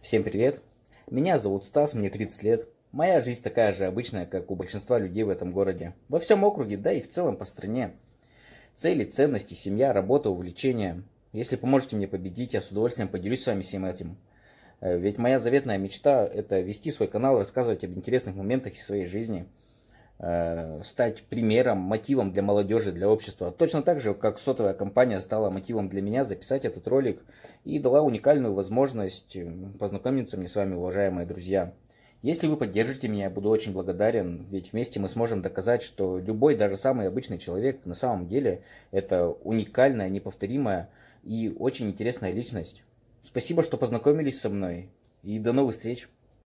Всем привет! Меня зовут Стас, мне 30 лет. Моя жизнь такая же обычная, как у большинства людей в этом городе. Во всем округе, да и в целом по стране. Цели, ценности, семья, работа, увлечения. Если поможете мне победить, я с удовольствием поделюсь с вами всем этим. Э, ведь моя заветная мечта – это вести свой канал, рассказывать об интересных моментах из своей жизни – Э, стать примером, мотивом для молодежи, для общества. Точно так же, как сотовая компания стала мотивом для меня записать этот ролик и дала уникальную возможность э, познакомиться мне с вами, уважаемые друзья. Если вы поддержите меня, я буду очень благодарен, ведь вместе мы сможем доказать, что любой, даже самый обычный человек на самом деле это уникальная, неповторимая и очень интересная личность. Спасибо, что познакомились со мной и до новых встреч!